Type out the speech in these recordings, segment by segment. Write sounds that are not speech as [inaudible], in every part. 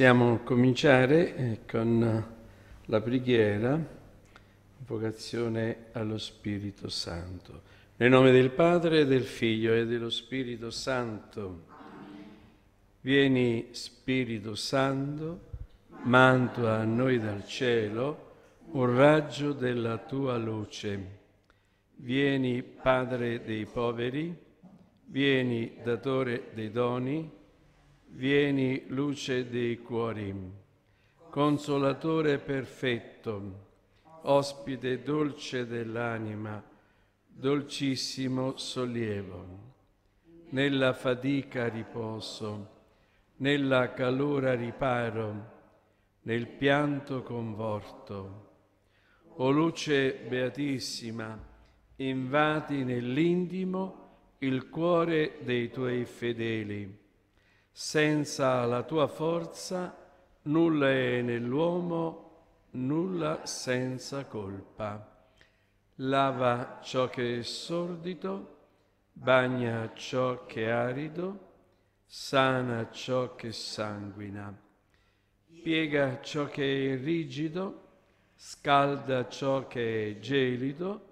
Possiamo cominciare eh, con la preghiera, invocazione allo Spirito Santo. Nel nome del Padre, del Figlio e dello Spirito Santo. Vieni Spirito Santo, mantua a noi dal cielo un raggio della tua luce. Vieni Padre dei poveri, vieni Datore dei doni, vieni luce dei cuori, consolatore perfetto, ospite dolce dell'anima, dolcissimo sollievo. Nella fatica riposo, nella calura riparo, nel pianto conforto. O luce beatissima, invadi nell'intimo il cuore dei tuoi fedeli senza la tua forza nulla è nell'uomo, nulla senza colpa. Lava ciò che è sordito, bagna ciò che è arido, sana ciò che sanguina, piega ciò che è rigido, scalda ciò che è gelido,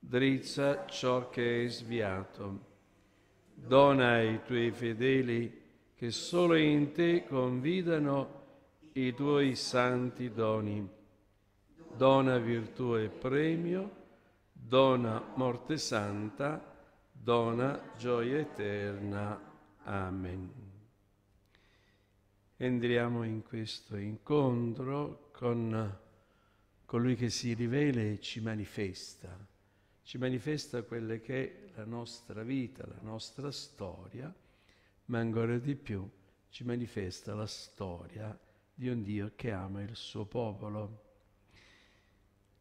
drizza ciò che è sviato. Dona ai tuoi fedeli che solo in te convidano i tuoi santi doni. Dona virtù e premio, dona morte santa, dona gioia eterna. Amen. Entriamo in questo incontro con colui che si rivela e ci manifesta, ci manifesta quella che è la nostra vita, la nostra storia ma ancora di più ci manifesta la storia di un Dio che ama il suo popolo.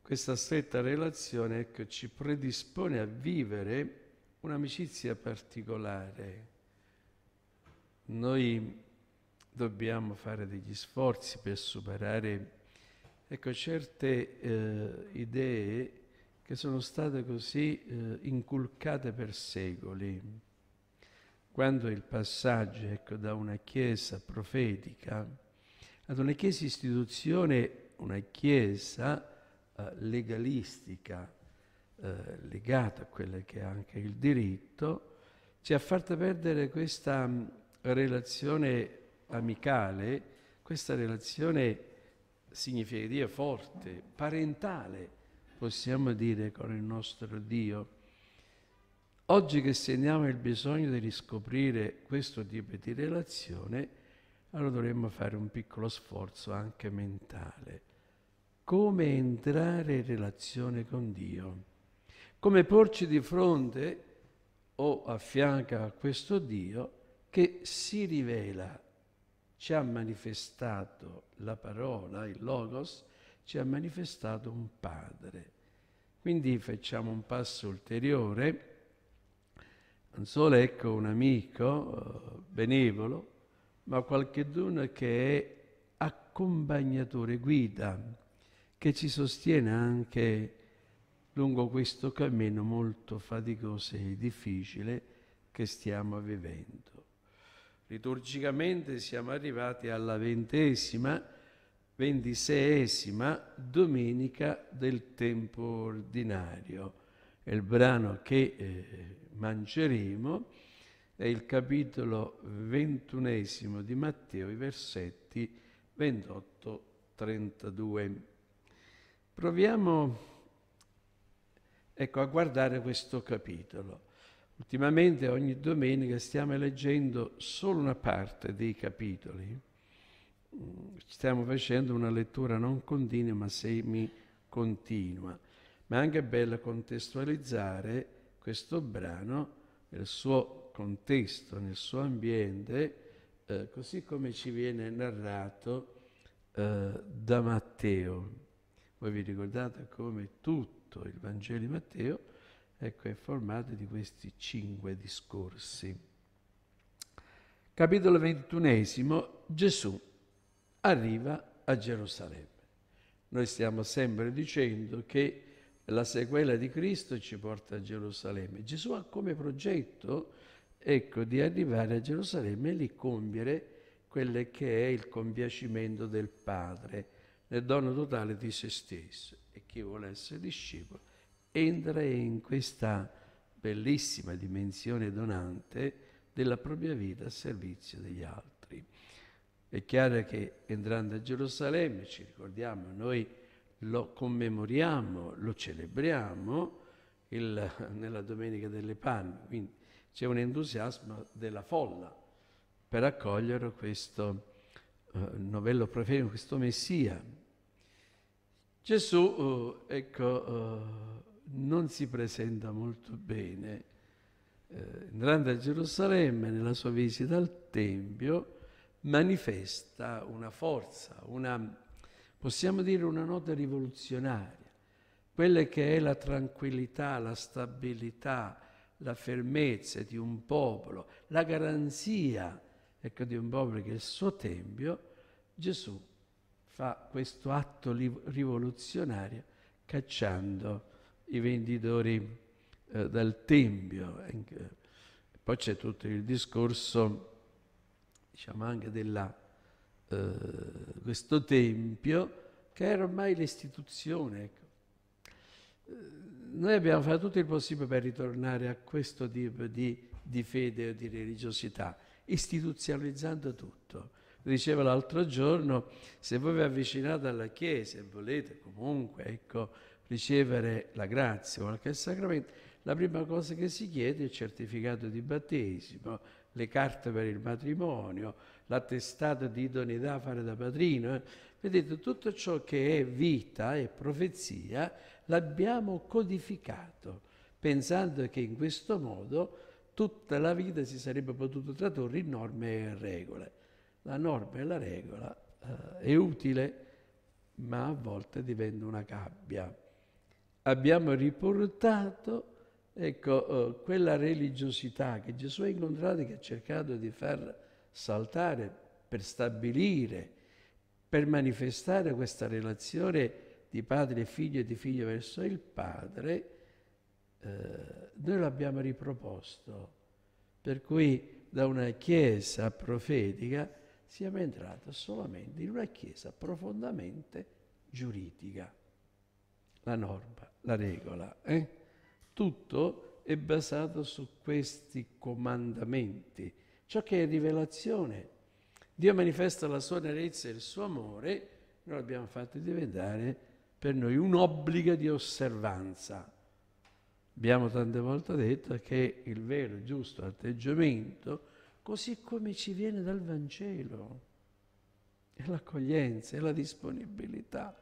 Questa stretta relazione ecco, ci predispone a vivere un'amicizia particolare. Noi dobbiamo fare degli sforzi per superare ecco, certe eh, idee che sono state così eh, inculcate per secoli quando il passaggio ecco, da una chiesa profetica ad una chiesa istituzione, una chiesa eh, legalistica, eh, legata a quello che è anche il diritto, ci ha fatto perdere questa mh, mm, relazione amicale, questa relazione significativa, forte, parentale, possiamo dire, con il nostro Dio Oggi che sentiamo il bisogno di riscoprire questo tipo di relazione, allora dovremmo fare un piccolo sforzo anche mentale. Come entrare in relazione con Dio? Come porci di fronte o a fianco a questo Dio che si rivela, ci ha manifestato la parola, il Logos, ci ha manifestato un Padre. Quindi facciamo un passo ulteriore non solo ecco un amico eh, benevolo, ma qualcheduno che è accompagnatore, guida, che ci sostiene anche lungo questo cammino molto faticoso e difficile che stiamo vivendo. Liturgicamente siamo arrivati alla ventesima, ventiseesima domenica del tempo ordinario è il brano che eh, mangeremo, è il capitolo ventunesimo di Matteo, i versetti 28-32. Proviamo ecco, a guardare questo capitolo. Ultimamente ogni domenica stiamo leggendo solo una parte dei capitoli. Mm, stiamo facendo una lettura non continua ma semi continua ma è anche bello contestualizzare questo brano nel suo contesto, nel suo ambiente, eh, così come ci viene narrato eh, da Matteo. Voi vi ricordate come tutto il Vangelo di Matteo ecco, è formato di questi cinque discorsi. Capitolo ventunesimo, Gesù arriva a Gerusalemme. Noi stiamo sempre dicendo che la sequela di Cristo ci porta a Gerusalemme. Gesù ha come progetto, ecco, di arrivare a Gerusalemme e lì compiere quello che è il compiacimento del Padre, nel dono totale di se stesso. E chi vuole essere discepolo entra in questa bellissima dimensione donante della propria vita a servizio degli altri. È chiaro che entrando a Gerusalemme, ci ricordiamo, noi lo commemoriamo, lo celebriamo il, nella Domenica delle Palme, quindi c'è un entusiasmo della folla per accogliere questo eh, novello profeta, questo Messia. Gesù, eh, ecco, eh, non si presenta molto bene. Eh, entrando a Gerusalemme nella sua visita al Tempio, manifesta una forza, una possiamo dire una nota rivoluzionaria, quella che è la tranquillità, la stabilità, la fermezza di un popolo, la garanzia ecco, di un popolo che è il suo Tempio, Gesù fa questo atto rivoluzionario cacciando i venditori eh, dal Tempio. Poi c'è tutto il discorso, diciamo, anche della eh, questo tempio che era ormai l'istituzione. Ecco. Eh, noi abbiamo fatto tutto il possibile per ritornare a questo tipo di, di fede o di religiosità, istituzionalizzando tutto. Dicevo l'altro giorno, se voi vi avvicinate alla Chiesa e volete comunque ecco, ricevere la grazia o qualche sacramento, la prima cosa che si chiede è il certificato di battesimo, le carte per il matrimonio, l'attestato di idoneità a fare da padrino. Eh. Vedete, tutto ciò che è vita e profezia l'abbiamo codificato, pensando che in questo modo tutta la vita si sarebbe potuta tradurre in norme e regole. La norma e la regola eh, è utile, ma a volte diventa una gabbia. Abbiamo riportato ecco, eh, quella religiosità che Gesù ha incontrato e che ha cercato di far saltare, per stabilire, per manifestare questa relazione di padre e figlio e di figlio verso il padre, eh, noi l'abbiamo riproposto. Per cui da una chiesa profetica siamo entrati solamente in una chiesa profondamente giuridica. La norma, la regola, eh? tutto è basato su questi comandamenti, ciò che è rivelazione. Dio manifesta la sua nerezza e il suo amore, noi l'abbiamo fatto diventare per noi un'obbliga di osservanza. Abbiamo tante volte detto che il vero e giusto atteggiamento, così come ci viene dal Vangelo, è l'accoglienza, è la disponibilità.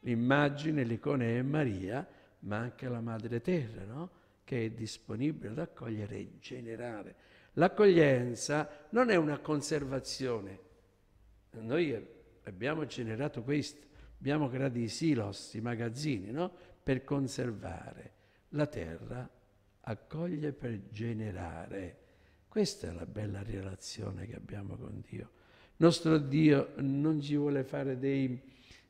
L'immagine, l'icona è Maria, ma anche la Madre Terra, no? che è disponibile ad accogliere e generare L'accoglienza non è una conservazione. Noi abbiamo generato questo, abbiamo creato i silos, i magazzini, no? Per conservare. La terra accoglie per generare. Questa è la bella relazione che abbiamo con Dio. Nostro Dio non ci vuole fare dei,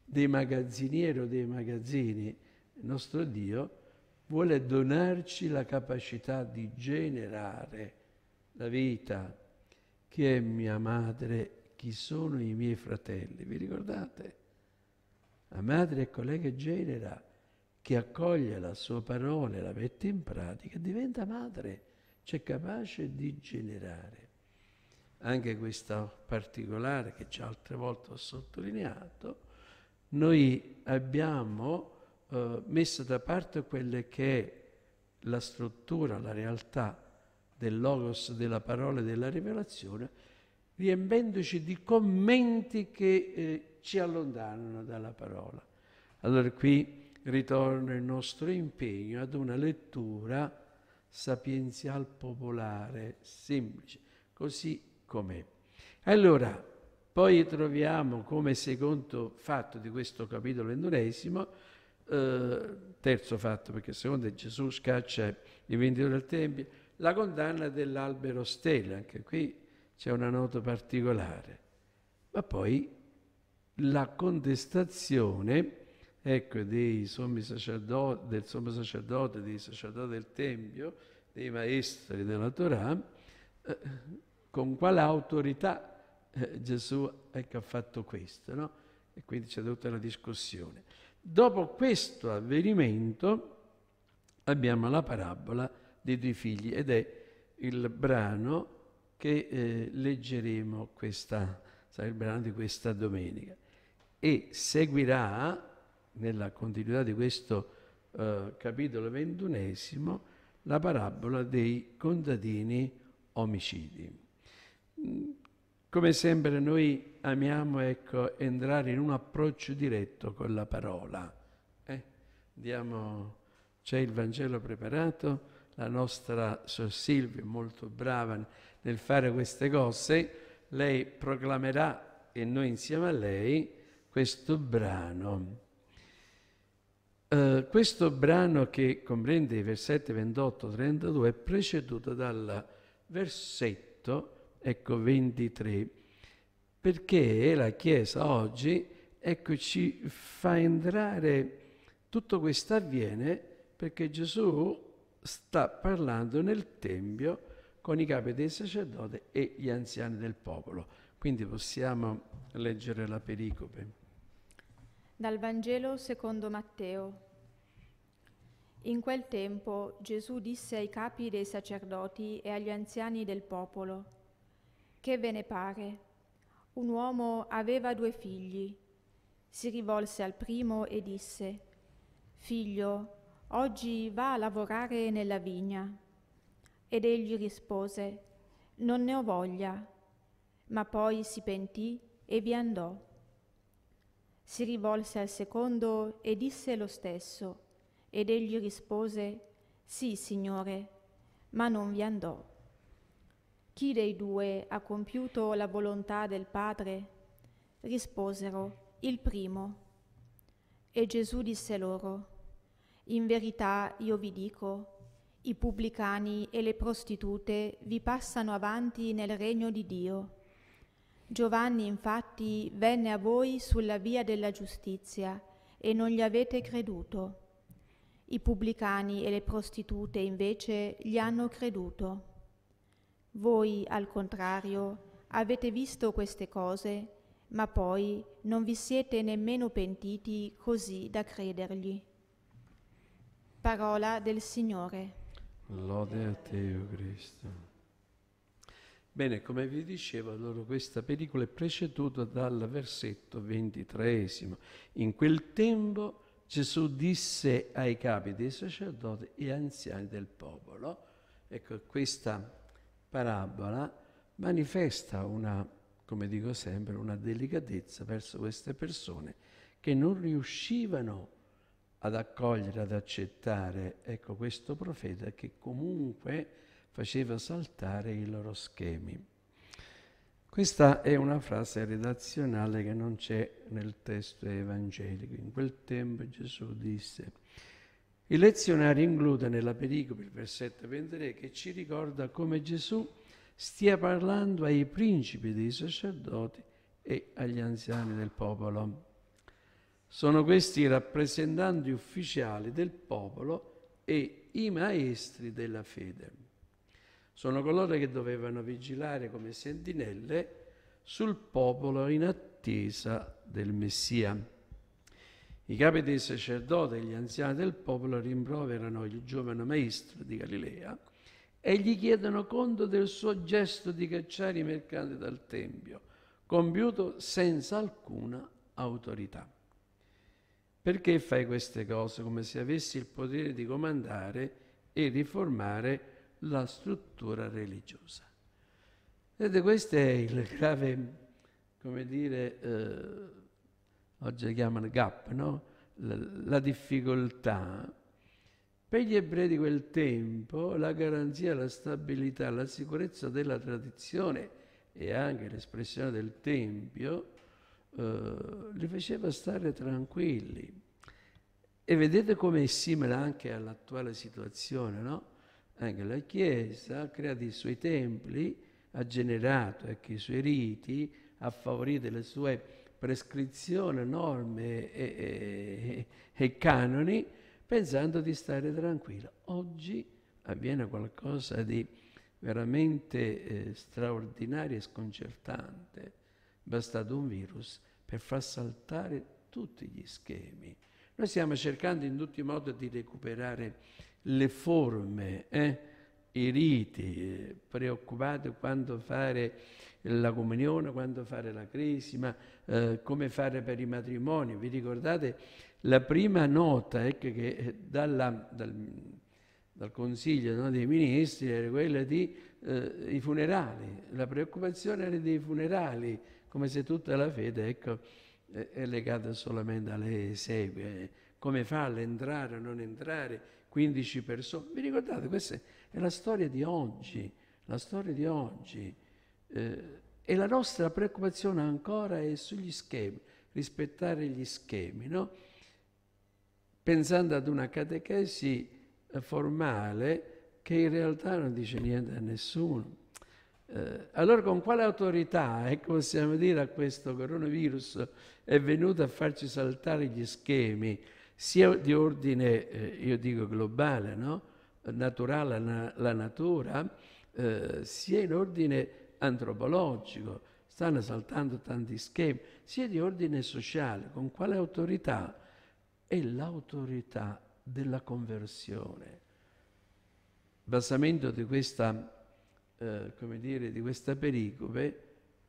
dei magazzinieri o dei magazzini. Il nostro Dio vuole donarci la capacità di generare la vita, chi è mia madre, chi sono i miei fratelli. Vi ricordate? La madre è colei che genera, che accoglie la sua parola, e la mette in pratica, diventa madre, cioè capace di generare. Anche questo particolare che già altre volte ho sottolineato, noi abbiamo eh, messo da parte quella che è la struttura, la realtà, del logos, della parola e della rivelazione, riempendoci di commenti che eh, ci allontanano dalla parola. Allora qui ritorna il nostro impegno ad una lettura sapienzial popolare, semplice, così com'è. Allora, poi troviamo come secondo fatto di questo capitolo enduresimo, eh, terzo fatto perché secondo Gesù scaccia i venditori del Tempio, la condanna dell'albero stella, anche qui c'è una nota particolare, ma poi la contestazione ecco, dei sommi sacerdoti, del sommo sacerdote, dei sacerdoti del Tempio, dei maestri della Torah, eh, con quale autorità eh, Gesù ecco, ha fatto questo. No? E quindi c'è tutta una discussione. Dopo questo avvenimento abbiamo la parabola dei due figli ed è il brano che eh, leggeremo questa, sarà il brano di questa domenica e seguirà nella continuità di questo eh, capitolo ventunesimo la parabola dei contadini omicidi. Mm, come sempre noi amiamo ecco, entrare in un approccio diretto con la parola. Eh? Andiamo, c'è il Vangelo preparato, la nostra Sor Silvia, molto brava nel fare queste cose, lei proclamerà e noi insieme a lei questo brano. Uh, questo brano che comprende i versetti 28-32 è preceduto dal versetto ecco, 23, perché la Chiesa oggi ecco, ci fa entrare, tutto questo avviene perché Gesù sta parlando nel Tempio con i capi dei sacerdoti e gli anziani del popolo. Quindi possiamo leggere la pericope. Dal Vangelo secondo Matteo. In quel tempo Gesù disse ai capi dei sacerdoti e agli anziani del popolo, Che ve ne pare? Un uomo aveva due figli. Si rivolse al primo e disse, Figlio, oggi va a lavorare nella vigna. Ed egli rispose, non ne ho voglia, ma poi si pentì e vi andò. Si rivolse al secondo e disse lo stesso, ed egli rispose, sì, Signore, ma non vi andò. Chi dei due ha compiuto la volontà del Padre? Risposero, il primo. E Gesù disse loro, in verità io vi dico, i pubblicani e le prostitute vi passano avanti nel regno di Dio. Giovanni infatti venne a voi sulla via della giustizia e non gli avete creduto. I pubblicani e le prostitute invece gli hanno creduto. Voi, al contrario, avete visto queste cose, ma poi non vi siete nemmeno pentiti così da credergli. Parola del Signore. Lode a te, o Cristo. Bene, come vi dicevo, allora questa pericola è preceduta dal versetto ventitreesimo. In quel tempo Gesù disse ai capi dei sacerdoti e anziani del popolo, ecco questa parabola manifesta una, come dico sempre, una delicatezza verso queste persone che non riuscivano a ad accogliere, ad accettare, ecco, questo profeta che comunque faceva saltare i loro schemi. Questa è una frase redazionale che non c'è nel testo evangelico. In quel tempo Gesù disse, il lezionario include nella pericope il versetto 23 che ci ricorda come Gesù stia parlando ai principi dei sacerdoti e agli anziani del popolo. Sono questi i rappresentanti ufficiali del popolo e i maestri della fede. Sono coloro che dovevano vigilare come sentinelle sul popolo in attesa del Messia. I capi dei sacerdoti e gli anziani del popolo rimproverano il giovane maestro di Galilea e gli chiedono conto del suo gesto di cacciare i mercanti dal Tempio, compiuto senza alcuna autorità. Perché fai queste cose come se avessi il potere di comandare e riformare la struttura religiosa? Vedete, questo è il grave, come dire, eh, oggi la chiamano gap, no? la, la difficoltà. Per gli ebrei di quel tempo la garanzia, la stabilità, la sicurezza della tradizione e anche l'espressione del Tempio eh, li faceva stare tranquilli. E vedete come è simile anche all'attuale situazione, no? Anche la Chiesa ha creato i suoi templi, ha generato ecco, i suoi riti, ha favorito le sue prescrizioni, norme e, e, e canoni, pensando di stare tranquilla. Oggi avviene qualcosa di veramente eh, straordinario e sconcertante bastato un virus per far saltare tutti gli schemi. Noi stiamo cercando in tutti i modi di recuperare le forme, eh? i riti, eh, preoccupati quando fare la comunione, quando fare la cresima, eh, come fare per i matrimoni. Vi ricordate la prima nota eh, che eh, dalla, dal, dal, Consiglio no, dei Ministri era quella dei eh, funerali, la preoccupazione era dei funerali, come se tutta la fede ecco, è legata solamente alle lei Come fa all'entrare o non entrare 15 persone? Vi ricordate, questa è la storia di oggi, la storia di oggi. Eh, e la nostra preoccupazione ancora è sugli schemi, rispettare gli schemi, no? Pensando ad una catechesi eh, formale che in realtà non dice niente a nessuno. Eh, allora con quale autorità ecco, possiamo dire a questo coronavirus è venuto a farci saltare gli schemi, sia di ordine, eh, io dico globale, no? naturale na la natura, eh, sia in ordine antropologico, stanno saltando tanti schemi, sia di ordine sociale, con quale autorità? È l'autorità della conversione. Basamento di questa eh, come dire, di questa pericope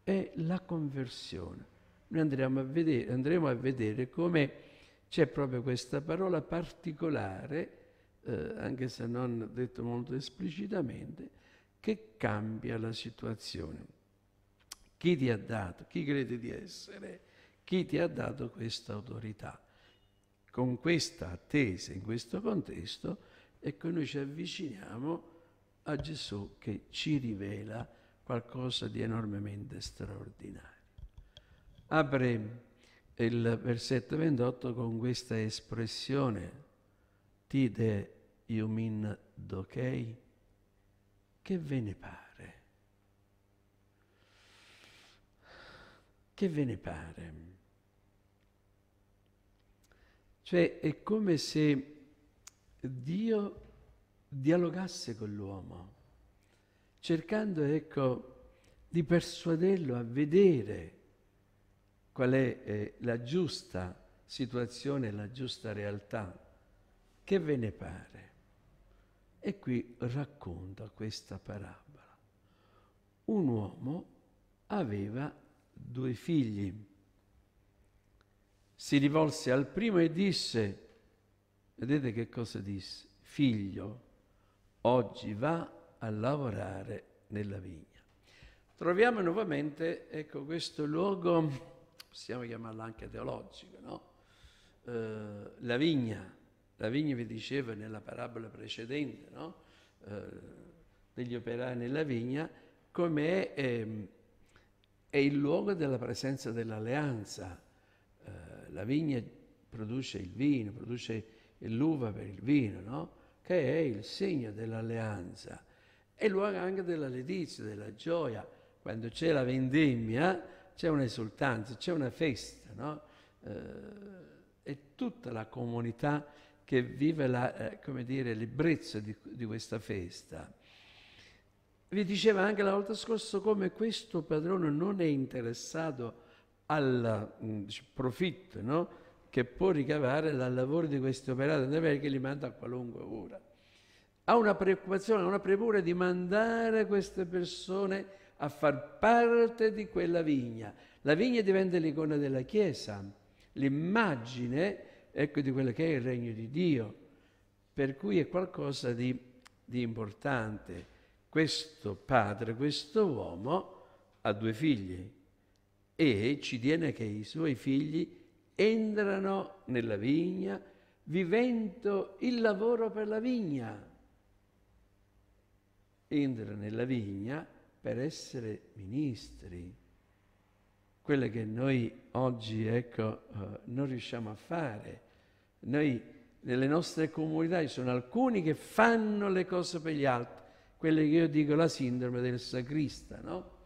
è la conversione. Noi andremo a vedere, andremo a vedere come c'è proprio questa parola particolare, eh, anche se non detto molto esplicitamente, che cambia la situazione. Chi ti ha dato, chi credi di essere, chi ti ha dato questa autorità. Con questa attesa, in questo contesto, ecco noi ci avviciniamo a a Gesù che ci rivela qualcosa di enormemente straordinario. Apre il versetto 28 con questa espressione, tide iumin dokei, che ve ne pare? Che ve ne pare? Cioè è come se Dio dialogasse con l'uomo, cercando ecco, di persuaderlo a vedere qual è eh, la giusta situazione, la giusta realtà. Che ve ne pare? E qui racconta questa parabola. Un uomo aveva due figli. Si rivolse al primo e disse, vedete che cosa disse? Figlio, oggi va a lavorare nella vigna. Troviamo nuovamente, ecco, questo luogo, possiamo chiamarlo anche teologico, no? eh, la vigna, la vigna vi dicevo nella parabola precedente, no? eh, degli operai nella vigna, come è, è, ehm, è, il luogo della presenza dell'alleanza. Eh, la vigna produce il vino, produce l'uva per il vino, no? è il segno dell'alleanza e luogo anche della letizia, della gioia. Quando c'è la vendemmia c'è un'esultanza, c'è una festa, no? Eh, e tutta la comunità che vive la, eh, come dire, l'ebbrezza di, di questa festa. Vi diceva anche la volta scorsa come questo padrone non è interessato al mh, mm, profitto, no? che può ricavare dal lavoro di questi operati, che li manda a qualunque ora. Ha una preoccupazione, una premura di mandare queste persone a far parte di quella vigna. La vigna diventa l'icona della Chiesa, l'immagine ecco, di quello che è il regno di Dio, per cui è qualcosa di, di importante. Questo padre, questo uomo ha due figli e ci tiene che i suoi figli entrano nella vigna vivendo il lavoro per la vigna. Entrano nella vigna per essere ministri. Quello che noi oggi ecco, eh, non riusciamo a fare. Noi nelle nostre comunità ci sono alcuni che fanno le cose per gli altri, quelle che io dico la sindrome del sacrista, no?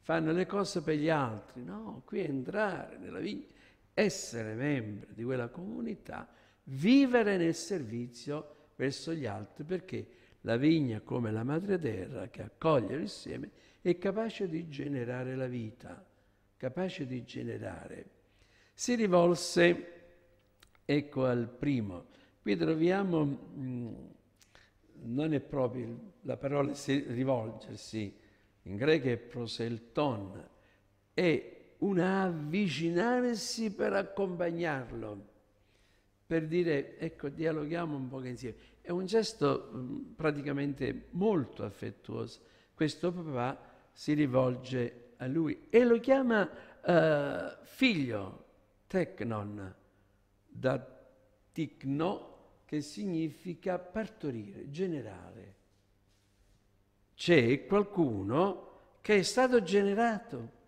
Fanno le cose per gli altri, no? Qui entrare nella vigna essere membro di quella comunità, vivere nel servizio verso gli altri, perché la vigna, come la madre terra che accoglie il seme, è capace di generare la vita, capace di generare. Si rivolse, ecco al primo, qui troviamo, mh, mm, non è proprio la parola rivolgersi, in greco è proselton, è un avvicinarsi per accompagnarlo, per dire ecco dialoghiamo un po' insieme. È un gesto mm, praticamente molto affettuoso. Questo papà si rivolge a lui e lo chiama eh, figlio, tecnon, da ticno che significa partorire, generare. C'è qualcuno che è stato generato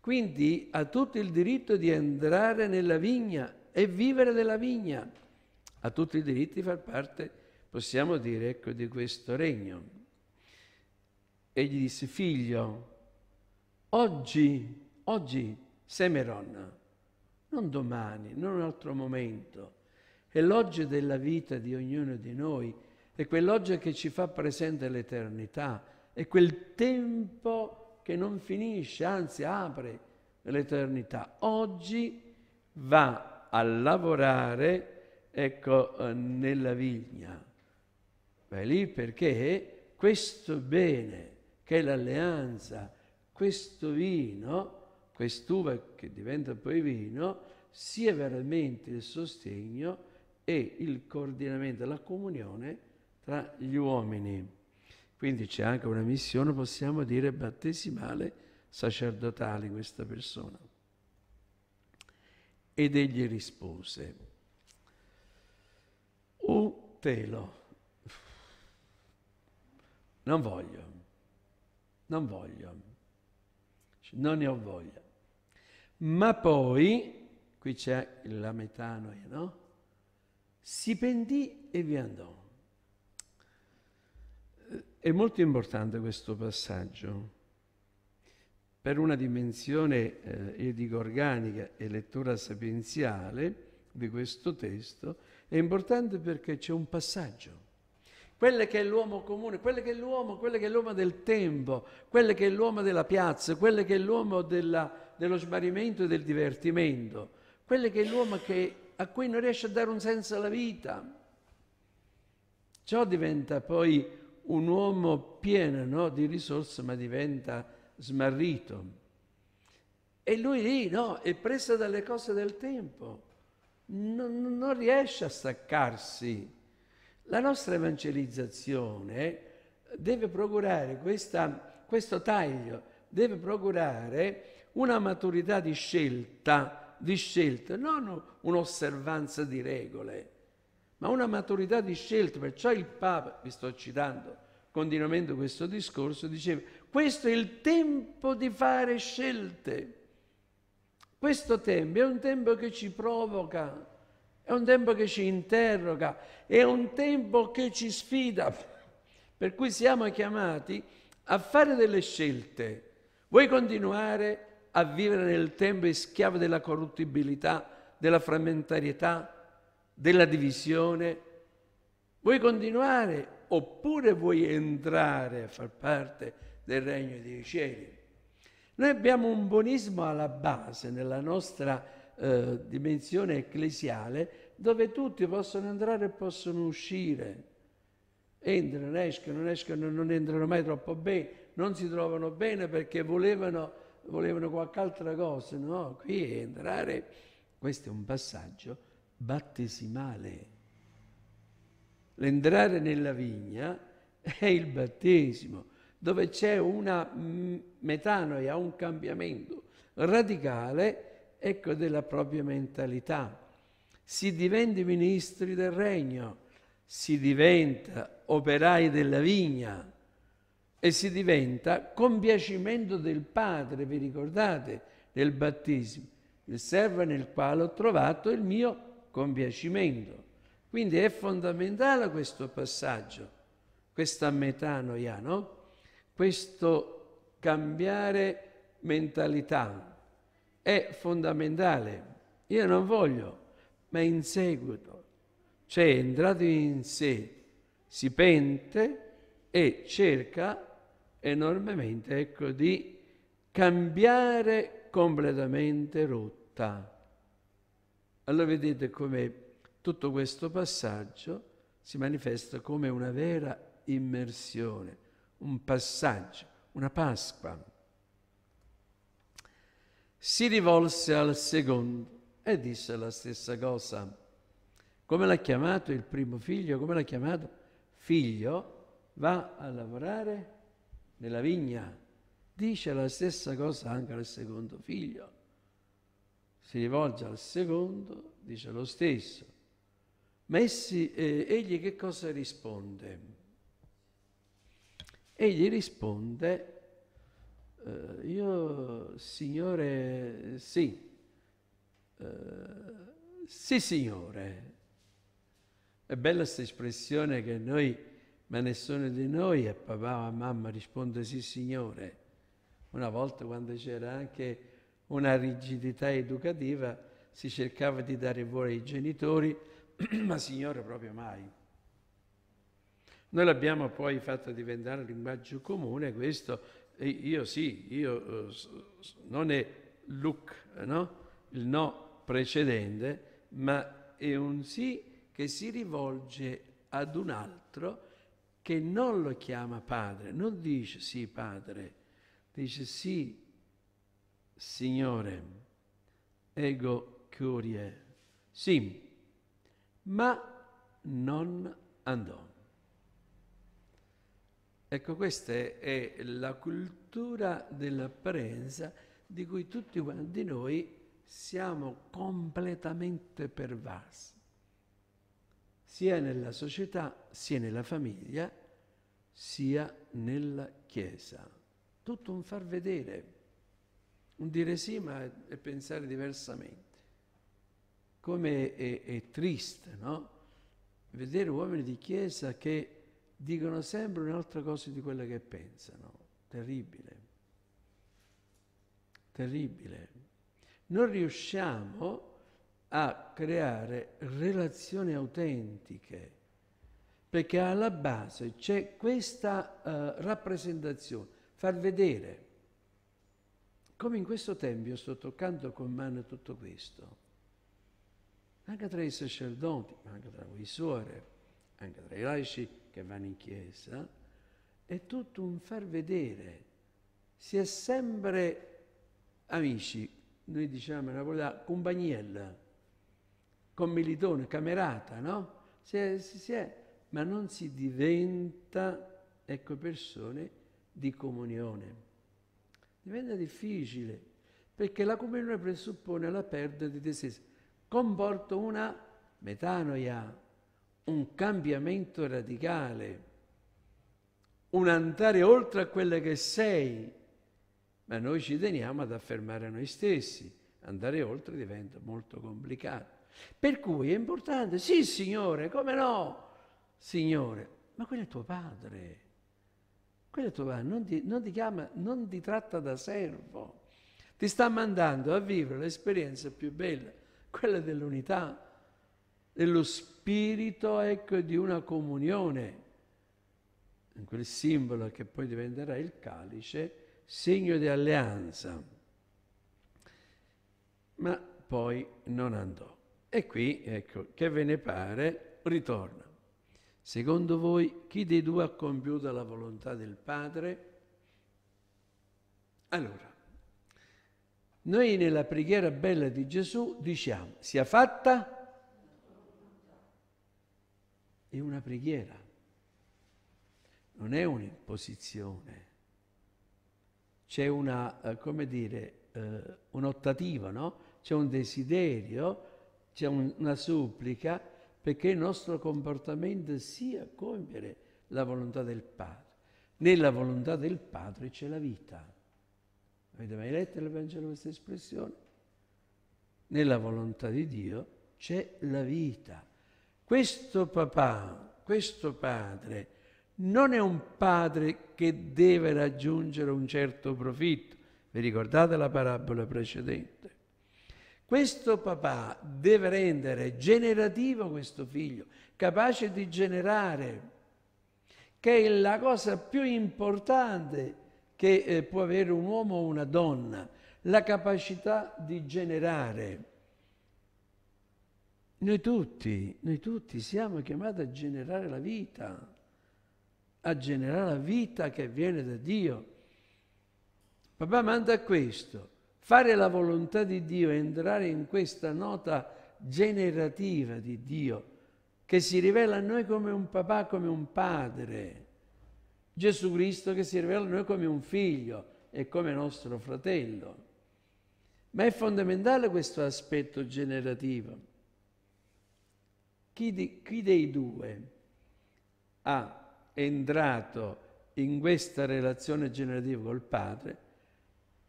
quindi ha tutto il diritto di entrare nella vigna e vivere della vigna. Ha tutto il diritto di far parte, possiamo dire, ecco, di questo regno. E gli disse, figlio, oggi, oggi, Semeron, non domani, non un altro momento, è l'oggi della vita di ognuno di noi, è quell'oggi che ci fa presente l'eternità, è quel tempo che non finisce, anzi apre l'eternità. Oggi va a lavorare, ecco, eh, nella vigna. Vai lì perché questo bene che è l'alleanza, questo vino, quest'uva che diventa poi vino, sia veramente il sostegno e il coordinamento, la comunione tra gli uomini. Quindi c'è anche una missione, possiamo dire, battesimale sacerdotale in questa persona. Ed egli rispose, un telo, non voglio, non voglio, non ne ho voglia. Ma poi, qui c'è la metanoia, no? Si pentì e vi andò. È molto importante questo passaggio per una dimensione, eh, io dico organica e lettura sapienziale di questo testo, è importante perché c'è un passaggio. Quello che è l'uomo comune, quello che è l'uomo, quello che è l'uomo del tempo, quello che è l'uomo della piazza, quello che è l'uomo della, dello smarrimento e del divertimento, quello che è l'uomo che, a cui non riesce a dare un senso alla vita. Ciò diventa poi un uomo pieno no, di risorse ma diventa smarrito. E lui lì no, è preso dalle cose del tempo, non, non riesce a staccarsi. La nostra evangelizzazione deve procurare questa, questo taglio, deve procurare una maturità di scelta, di scelta, non un'osservanza di regole ma una maturità di scelta. Perciò il Papa, vi sto citando continuamente questo discorso, diceva, questo è il tempo di fare scelte. Questo tempo è un tempo che ci provoca, è un tempo che ci interroga, è un tempo che ci sfida. Per cui siamo chiamati a fare delle scelte. Vuoi continuare a vivere nel tempo e schiavo della corruttibilità, della frammentarietà, della divisione, vuoi continuare oppure vuoi entrare a far parte del regno dei cieli? Noi abbiamo un buonismo alla base nella nostra eh, dimensione ecclesiale dove tutti possono entrare e possono uscire. Entrano, escono, escono, non entrano mai troppo bene, non si trovano bene perché volevano, volevano qualche altra cosa. No, qui entrare, questo è un passaggio battesimale. L'entrare nella vigna [laughs] è il battesimo, dove c'è una mm, metanoia, un cambiamento radicale, ecco, della propria mentalità. Si diventa ministri del regno, si diventa operai della vigna e si diventa compiacimento del Padre, vi ricordate, del battesimo, il servo nel quale ho trovato il mio compiacimento. Quindi è fondamentale questo passaggio, questa metanoia, no? Questo cambiare mentalità è fondamentale. Io non voglio, ma in seguito. Cioè entrato in sé, si pente e cerca enormemente ecco, di cambiare completamente rotta. Allora vedete come tutto questo passaggio si manifesta come una vera immersione, un passaggio, una Pasqua. Si rivolse al secondo e disse la stessa cosa. Come l'ha chiamato il primo figlio? Come l'ha chiamato? Figlio, va a lavorare nella vigna. Dice la stessa cosa anche al secondo figlio si rivolge al secondo, dice lo stesso. Ma essi, eh, egli che cosa risponde? Egli risponde, eh, io signore sì, eh, sì signore. È bella questa espressione che noi, ma nessuno di noi, e papà o mamma risponde sì signore. Una volta quando c'era anche una rigidità educativa, si cercava di dare voce ai genitori, [clears throat] ma signore proprio mai. Noi l'abbiamo poi fatto diventare un linguaggio comune, questo io sì, io eh, non è look, no? il no precedente, ma è un sì che si rivolge ad un altro che non lo chiama padre, non dice sì padre, dice sì Signore, ego curie. Sì, ma non andò. Ecco, questa è la cultura dell'apparenza di cui tutti quanti noi siamo completamente pervasi, sia nella società, sia nella famiglia, sia nella Chiesa. Tutto un far vedere un dire sì ma è pensare diversamente. Come è, è triste, no? Vedere uomini di chiesa che dicono sempre un'altra cosa di quella che pensano. Terribile. Terribile. Non riusciamo a creare relazioni autentiche, perché alla base c'è questa uh, rappresentazione, far vedere. Come in questo tempio sto toccando con mano tutto questo. Anche tra i sacerdoti, ma anche tra voi suore, anche tra i laici che vanno in chiesa, è tutto un far vedere. Si è sempre amici, noi diciamo in napoletano, compagnella, commilitone, camerata, no? Si è, si è, ma non si diventa, ecco, persone di comunione diventa difficile, perché la comunione presuppone la perdita di te stesso, comporta una metanoia, un cambiamento radicale, un andare oltre a quello che sei, ma noi ci teniamo ad affermare noi stessi, andare oltre diventa molto complicato. Per cui è importante, sì Signore, come no, Signore, ma quello è tuo Padre quello tuo padre non ti, non ti chiama, non ti tratta da servo, ti sta mandando a vivere l'esperienza più bella, quella dell'unità, dello spirito, ecco, di una comunione. In quel simbolo che poi diventerà il calice, segno di alleanza. Ma poi non andò. E qui, ecco, che ve ne pare, ritorna. Secondo voi chi dei due ha compiuto la volontà del Padre? Allora, noi nella preghiera bella di Gesù diciamo, sia fatta è una preghiera, non è un'imposizione. C'è una, eh, come dire, eh, un'ottativa, no? C'è un desiderio, c'è un, una supplica perché il nostro comportamento sia compiere la volontà del Padre. Nella volontà del Padre c'è la vita. Avete mai letto nel Vangelo questa espressione? Nella volontà di Dio c'è la vita. Questo papà, questo padre, non è un padre che deve raggiungere un certo profitto. Vi ricordate la parabola precedente? Questo papà deve rendere generativo questo figlio, capace di generare, che è la cosa più importante che eh, può avere un uomo o una donna, la capacità di generare. Noi tutti, noi tutti siamo chiamati a generare la vita, a generare la vita che viene da Dio. Papà manda questo, Fare la volontà di Dio è entrare in questa nota generativa di Dio che si rivela a noi come un papà, come un padre. Gesù Cristo che si rivela a noi come un figlio e come nostro fratello. Ma è fondamentale questo aspetto generativo. Chi, di, chi, dei due ha entrato in questa relazione generativa col padre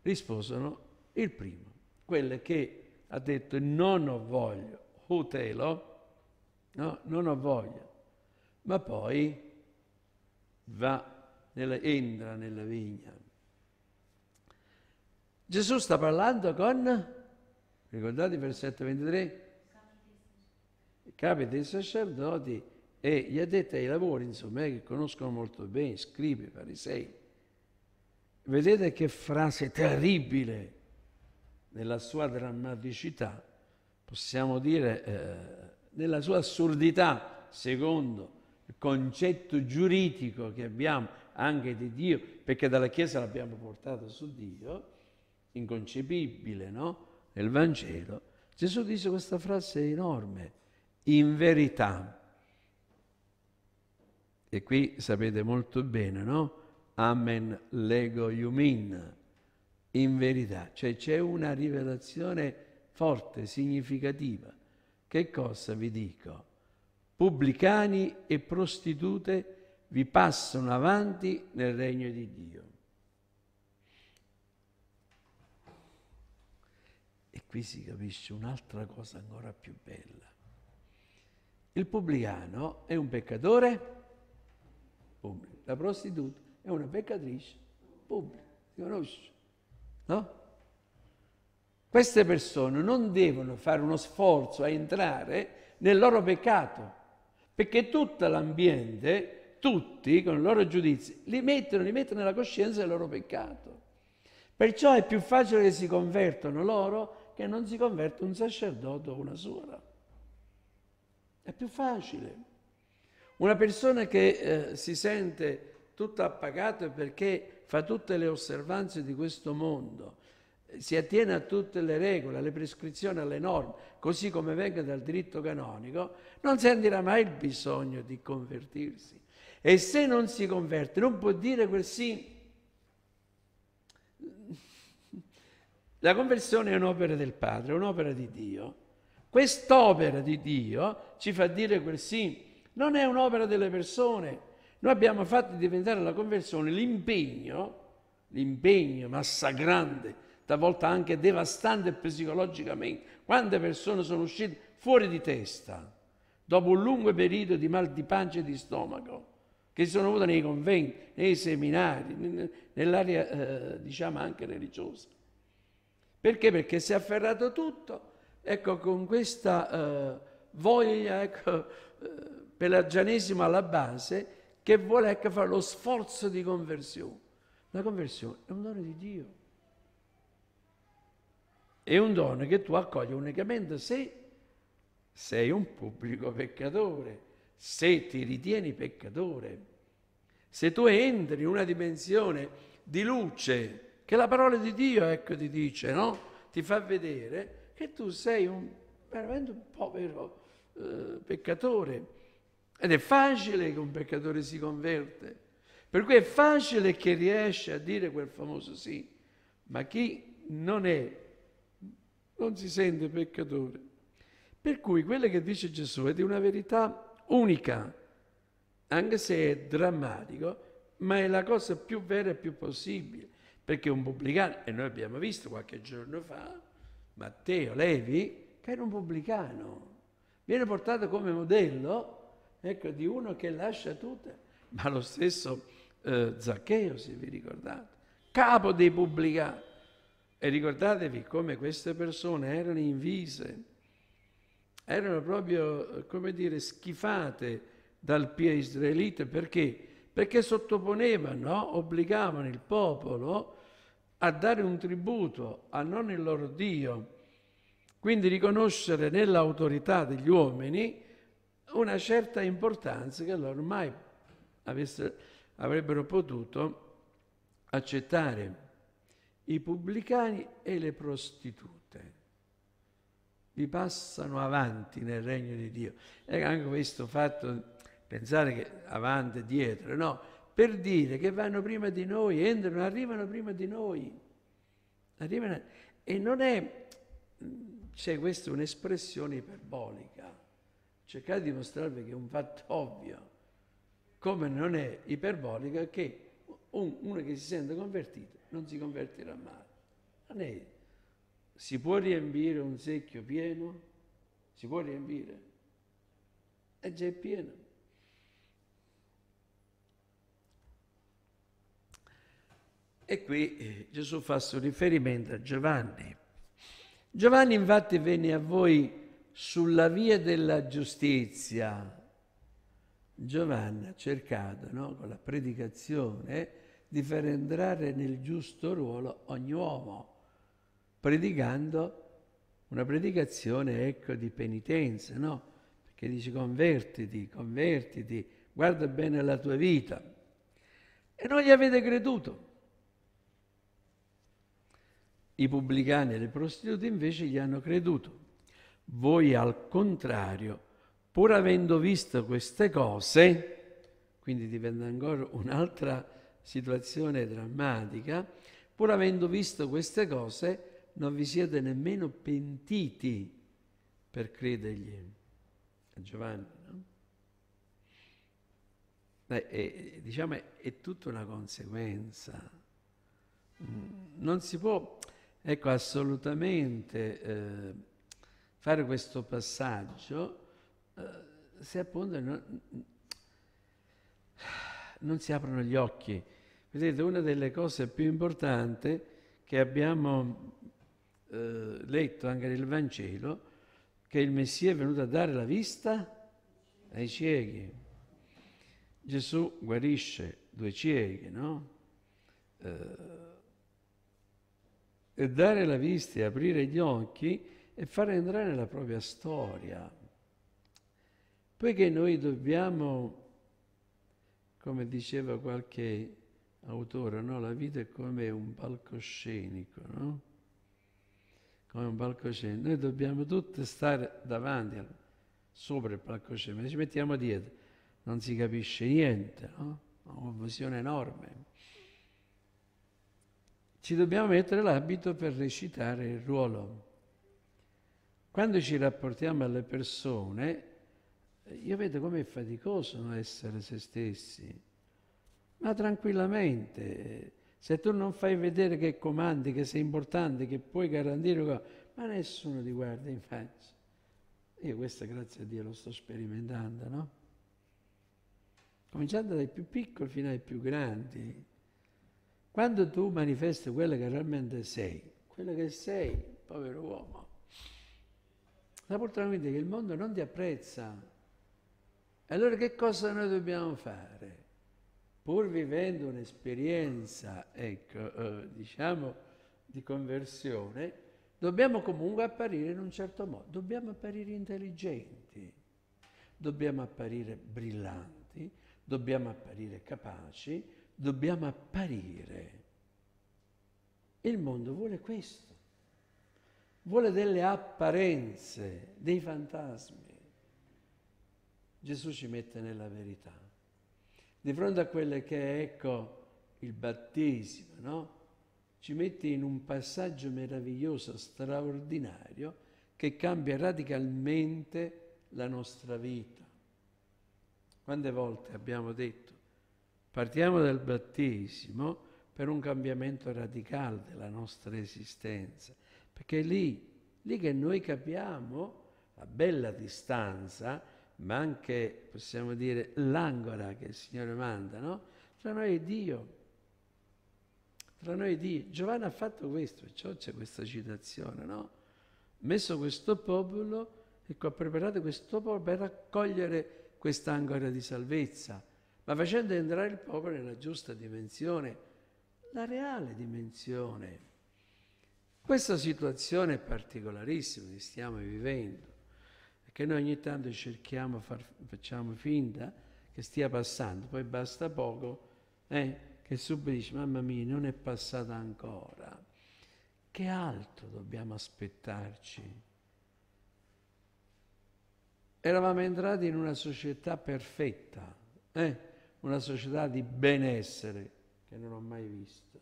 risposano il primo, quello che ha detto non ho voglia, hutelo, no, non ho voglia, ma poi va, nella, entra nella vigna. Gesù sta parlando con, ricordate il versetto 23? Capi dei sacerdoti e gli ha addetti ai lavori, insomma, eh, che conoscono molto bene, scrivi, farisei. Vedete che frase terribile nella sua drammaticità, possiamo dire eh, nella sua assurdità, secondo il concetto giuridico che abbiamo anche di Dio, perché dalla Chiesa l'abbiamo portato su Dio, inconcepibile, no? Nel Vangelo, Gesù dice questa frase enorme, in verità. E qui sapete molto bene, no? Amen lego iumin in verità, cioè c'è una rivelazione forte, significativa. Che cosa vi dico? Pubblicani e prostitute vi passano avanti nel regno di Dio. E qui si capisce un'altra cosa ancora più bella. Il pubblicano è un peccatore pubblico, la prostituta è una peccatrice pubblica, si conosce. No? Queste persone non devono fare uno sforzo a entrare nel loro peccato, perché tutto l'ambiente, tutti con i loro giudizi, li mettono, li mettono nella coscienza del loro peccato. Perciò è più facile che si convertano loro che non si converte un sacerdote o una suora. È più facile. Una persona che eh, si sente tutta appagata perché fa tutte le osservanze di questo mondo, si attiene a tutte le regole, alle prescrizioni, alle norme, così come venga dal diritto canonico, non sentirà mai il bisogno di convertirsi. E se non si converte, non può dire quel sì. La conversione è un'opera del Padre, è un'opera di Dio. Quest'opera di Dio ci fa dire quel sì, non è un'opera delle persone noi abbiamo fatto diventare la conversione l'impegno, l'impegno massacrante, talvolta anche devastante psicologicamente. Quante persone sono uscite fuori di testa dopo un lungo periodo di mal di pancia e di stomaco, che si sono avute nei conventi, nei seminari, nell'area eh, diciamo anche religiosa. Perché? Perché si è afferrato tutto, ecco, con questa eh, voglia ecco, eh, pelagianesima alla base che vuole anche fare lo sforzo di conversione. La conversione è un dono di Dio. È un dono che tu accogli unicamente se sei un pubblico peccatore, se ti ritieni peccatore, se tu entri in una dimensione di luce, che la parola di Dio, ecco, ti dice, no? Ti fa vedere che tu sei un, veramente un povero eh, peccatore ed è facile che un peccatore si converte, per cui è facile che riesce a dire quel famoso sì, ma chi non è, non si sente peccatore. Per cui quello che dice Gesù è di una verità unica, anche se è drammatico, ma è la cosa più vera e più possibile, perché un pubblicano, e noi abbiamo visto qualche giorno fa, Matteo Levi, che era un pubblicano, viene portato come modello ecco, di uno che lascia tutto. Ma lo stesso eh, Zaccheo, se vi ricordate, capo dei pubblicani. E ricordatevi come queste persone erano invise, erano proprio, eh, come dire, schifate dal pia israelite. Perché? Perché sottoponevano, obbligavano il popolo a dare un tributo a non il loro Dio. Quindi riconoscere nell'autorità degli uomini una certa importanza che allora ormai avesse, avrebbero potuto accettare i pubblicani e le prostitute. Vi passano avanti nel regno di Dio. E anche questo fatto, pensare che avanti e dietro, no, per dire che vanno prima di noi, entrano, arrivano prima di noi. Arrivano, e non è, c'è questa un'espressione iperbolica cercare di mostrarvi che è un fatto ovvio, come non è iperbolica che un, uno che si sente convertito non si convertirà mai. Non è. Si può riempire un secchio pieno? Si può riempire? E già è pieno. E qui eh, Gesù fa un riferimento a Giovanni. Giovanni infatti venne a voi sulla via della giustizia. Giovanna ha cercato no, con la predicazione di far entrare nel giusto ruolo ogni uomo, predicando una predicazione ecco, di penitenza, no? perché dice convertiti, convertiti, guarda bene la tua vita. E non gli avete creduto. I pubblicani e le prostitute invece gli hanno creduto. Voi al contrario, pur avendo visto queste cose, quindi diventa ancora un'altra situazione drammatica, pur avendo visto queste cose, non vi siete nemmeno pentiti per credergli. A Giovanni, no? Beh, è, diciamo è, è tutta una conseguenza. Mm, non si può, ecco, assolutamente... Eh, fare questo passaggio eh, se appunto non, non, si aprono gli occhi. Vedete, una delle cose più importanti che abbiamo eh, letto anche nel Vangelo, che il Messia è venuto a dare la vista ai ciechi. Gesù guarisce due ciechi, no? Eh, e dare la vista e aprire gli occhi e fare entrare nella propria storia. Poiché noi dobbiamo, come diceva qualche autore, no? la vita è come un palcoscenico, no? come un palcoscenico. Noi dobbiamo tutti stare davanti, sopra il palcoscenico, ci mettiamo dietro, non si capisce niente, no? una confusione enorme. Ci dobbiamo mettere l'abito per recitare il ruolo. Quando ci rapportiamo alle persone, io vedo com'è faticoso non essere se stessi, ma tranquillamente, se tu non fai vedere che comandi, che sei importante, che puoi garantire, ma nessuno ti guarda in faccia. Io questa, grazie a Dio, lo sto sperimentando, no? Cominciando dai più piccoli fino ai più grandi. Quando tu manifesti quello che realmente sei, quello che sei, povero uomo, la poltrona quindi è che il mondo non ti apprezza. Allora che cosa noi dobbiamo fare? Pur vivendo un'esperienza, ecco, eh, diciamo, di conversione, dobbiamo comunque apparire in un certo modo. Dobbiamo apparire intelligenti, dobbiamo apparire brillanti, dobbiamo apparire capaci, dobbiamo apparire. Il mondo vuole questo vuole delle apparenze, dei fantasmi. Gesù ci mette nella verità. Di fronte a quelle che è, ecco, il battesimo, no? Ci mette in un passaggio meraviglioso, straordinario, che cambia radicalmente la nostra vita. Quante volte abbiamo detto, partiamo dal battesimo per un cambiamento radicale della nostra esistenza perché è lì, lì che noi capiamo la bella distanza, ma anche, possiamo dire, l'angora che il Signore manda, no? Tra noi e Dio. Tra noi e Dio. Giovanni ha fatto questo, perciò c'è questa citazione, no? Messo questo popolo, ecco, ha preparato questo popolo per raccogliere questa di salvezza, ma facendo entrare il popolo nella giusta dimensione, la reale dimensione questa situazione è particolarissima che stiamo vivendo, che noi ogni tanto cerchiamo, far, facciamo finta che stia passando, poi basta poco, eh, che subito dici, mamma mia non è passata ancora. Che altro dobbiamo aspettarci? Eravamo entrati in una società perfetta, eh? una società di benessere che non ho mai visto,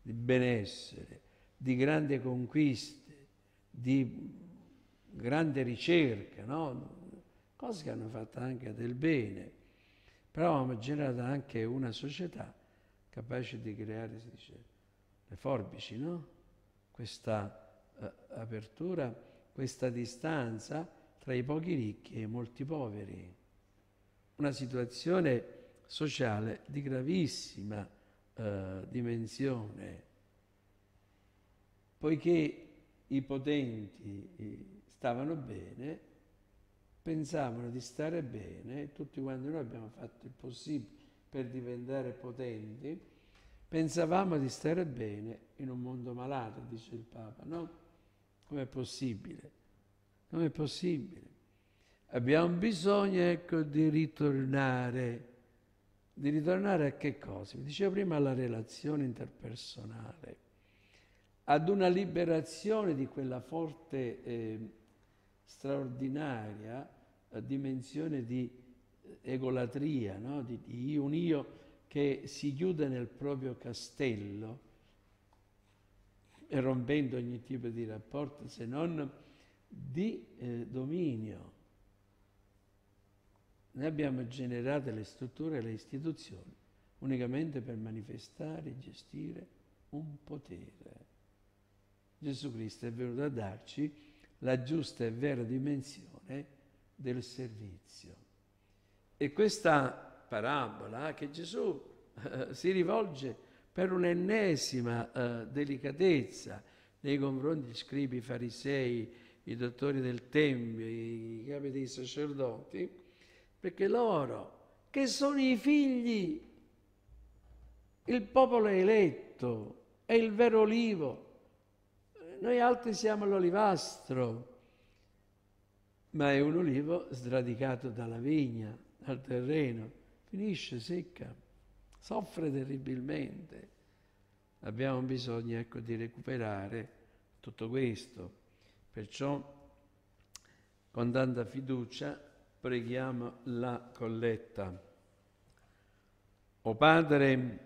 di benessere di grandi conquiste, di grande ricerca, no? cose che hanno fatto anche del bene, però hanno generato anche una società capace di creare, si dice, le forbici, no? questa eh, apertura, questa distanza tra i pochi ricchi e i molti poveri. Una situazione sociale di gravissima eh, dimensione poiché i potenti eh, stavano bene, pensavano di stare bene, tutti quanti noi abbiamo fatto il possibile per diventare potenti, pensavamo di stare bene in un mondo malato, dice il Papa, no? Com'è possibile? Non è possibile. Abbiamo bisogno, ecco, di ritornare. Di ritornare a che cosa? Vi dicevo prima alla relazione interpersonale ad una liberazione di quella forte, ehm, eh, straordinaria dimensione di eh, egolatria, no? di, di un io che si chiude nel proprio castello e rompendo ogni tipo di rapporto se non di eh, dominio. Noi abbiamo generato le strutture e le istituzioni unicamente per manifestare e gestire un potere. Gesù Cristo è venuto a darci la giusta e vera dimensione del servizio. E questa parabola che Gesù eh, si rivolge per un'ennesima eh, delicatezza nei confronti di scribi, farisei, i dottori del Tempio, i capi dei sacerdoti, perché loro, che sono i figli, il popolo eletto, è il vero olivo, noi altri siamo l'olivastro, ma è un olivo sradicato dalla vigna, dal terreno, finisce secca, soffre terribilmente. Abbiamo bisogno ecco, di recuperare tutto questo. Perciò con tanta fiducia preghiamo la colletta. O Padre,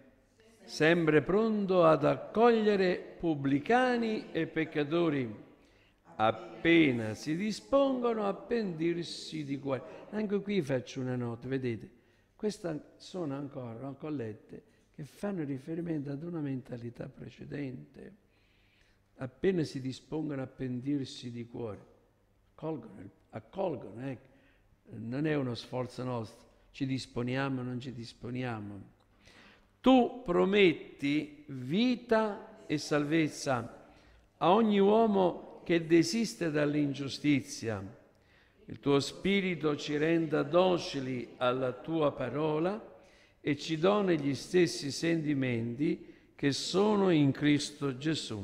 sempre pronto ad accogliere pubblicani e peccatori, appena si dispongono a pentirsi di cuore. Anche qui faccio una nota, vedete, queste sono ancora collette che fanno riferimento ad una mentalità precedente. Appena si dispongono a pentirsi di cuore, accolgono, accolgono eh. non è uno sforzo nostro, ci disponiamo non ci disponiamo tu prometti vita e salvezza a ogni uomo che desiste dall'ingiustizia. Il tuo spirito ci renda docili alla tua parola e ci doni gli stessi sentimenti che sono in Cristo Gesù.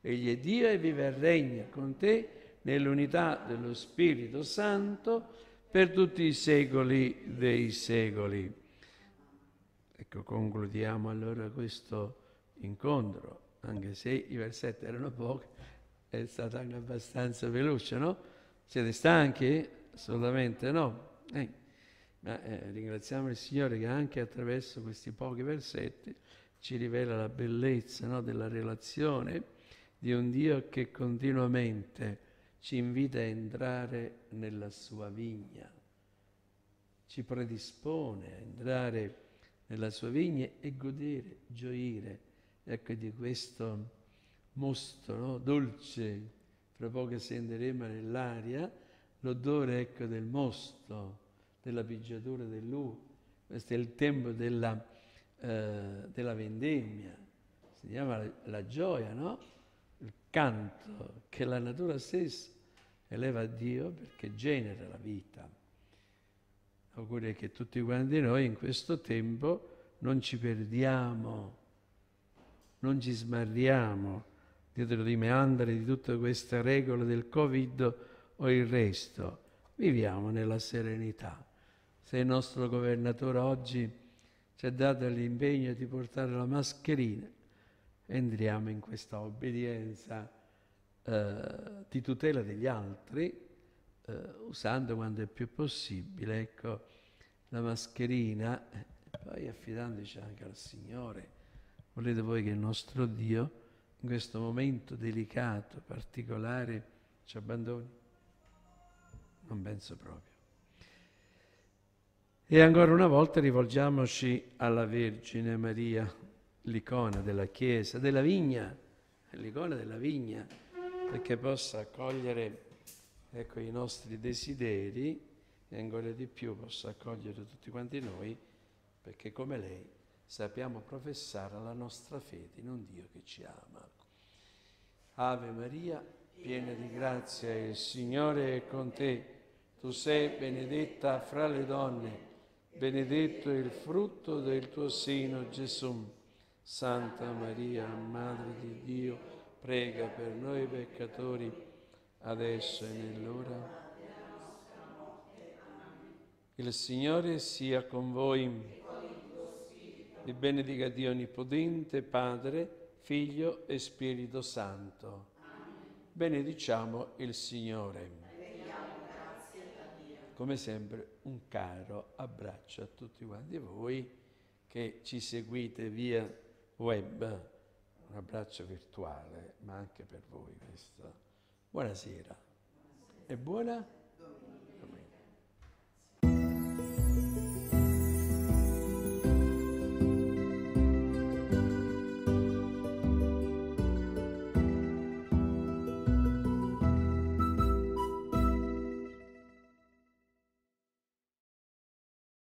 Egli è Dio e vive e regna con te nell'unità dello Spirito Santo per tutti i secoli dei secoli. Ecco, concludiamo allora questo incontro, anche se i versetti erano pochi, è stato anche abbastanza veloce, no? Siete stanchi? Assolutamente no. Eh, ma eh, ringraziamo il Signore che anche attraverso questi pochi versetti ci rivela la bellezza no, della relazione di un Dio che continuamente ci invita a entrare nella sua vigna, ci predispone a entrare nella sua vigna e godere, gioire, ecco, di questo mostro no? dolce. Fra poco sentiremo nell'aria l'odore, ecco, del mosto, della pigiatura dell'uva. Questo è il tempo della, eh, della vendemmia, si chiama la, la gioia, no? Il canto che la natura stessa eleva a Dio perché genera la vita. L'augurio è che tutti quanti noi in questo tempo non ci perdiamo, non ci smarriamo dietro di meandri di tutta questa regola del Covid o il resto. Viviamo nella serenità. Se il nostro governatore oggi ci ha dato l'impegno di portare la mascherina, entriamo in questa obbedienza eh, di tutela degli altri, eh, usando quando è più possibile, ecco, la mascherina, poi affidandoci anche al Signore. Volete voi che il nostro Dio in questo momento delicato, particolare, ci abbandoni? Non penso proprio. E ancora una volta rivolgiamoci alla Vergine Maria, l'icona della Chiesa, della vigna, l'icona della vigna, perché possa accogliere ecco, i nostri desideri e ancora di più possa accogliere tutti quanti noi, perché come lei sappiamo professare la nostra fede in un Dio che ci ama. Ave Maria, piena di grazia, il Signore è con te. Tu sei benedetta fra le donne, benedetto il frutto del tuo seno, Gesù. Santa Maria, Madre di Dio, prega per noi peccatori, adesso e nell'ora il Signore sia con voi. E benedica Dio Onnipotente, Padre, Figlio e Spirito Santo. Amen. Benediciamo il Signore. Come sempre un caro abbraccio a tutti quanti voi che ci seguite via web. Un abbraccio virtuale, ma anche per voi questo. Buonasera. Buonasera. E buona